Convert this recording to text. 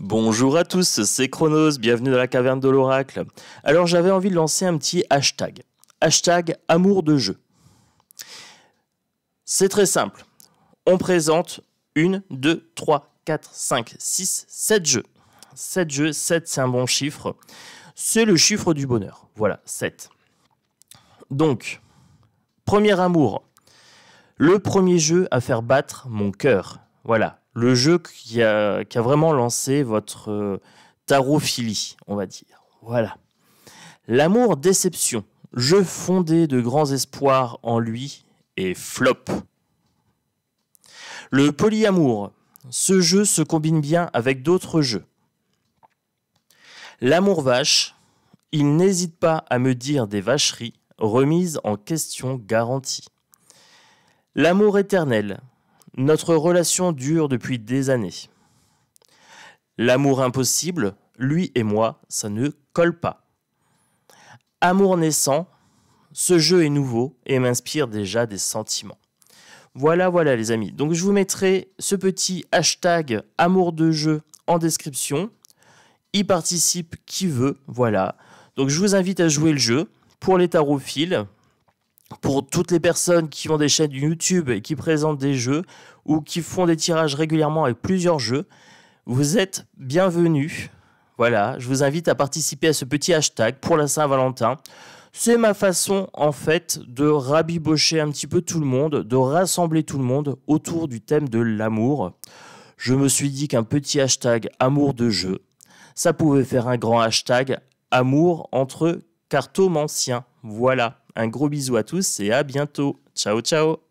Bonjour à tous, c'est Chronos, bienvenue dans la caverne de l'oracle. Alors j'avais envie de lancer un petit hashtag. Hashtag amour de jeu. C'est très simple. On présente 1, 2, 3, 4, 5, 6, 7 jeux. 7 jeux, 7 c'est un bon chiffre. C'est le chiffre du bonheur. Voilà, 7. Donc, premier amour. Le premier jeu à faire battre mon cœur. Voilà, le jeu qui a, vraiment lancé votre euh, tarophilie, on va dire. Voilà. L'amour déception, jeu fondé de grands espoirs en lui et flop. Le polyamour, ce jeu se combine bien avec d'autres jeux. L'amour vache, il n'hésite pas à me dire des vacheries remises en question garantie. L'amour éternel, notre relation dure depuis des années. L'amour impossible, lui et moi, ça ne colle pas. Amour naissant, ce jeu est nouveau et m'inspire déjà des sentiments. Voilà, voilà les amis. Donc je vous mettrai ce petit hashtag amour de jeu en description. Y participe qui veut, voilà. Donc je vous invite à jouer le jeu. Pour les tarophiles, pour toutes les personnes qui ont des chaînes YouTube et qui présentent des jeux ou qui font des tirages régulièrement avec plusieurs jeux, vous êtes bienvenus. Voilà, je vous invite à participer à ce petit hashtag pour la Saint-Valentin. C'est ma façon, en fait, de rabibocher un petit peu tout le monde, de rassembler tout le monde autour du thème de l'amour. Je me suis dit qu'un petit hashtag amour de jeu, ça pouvait faire un grand hashtag amour entre cartomanciens. Voilà, un gros bisou à tous et à bientôt. Ciao ciao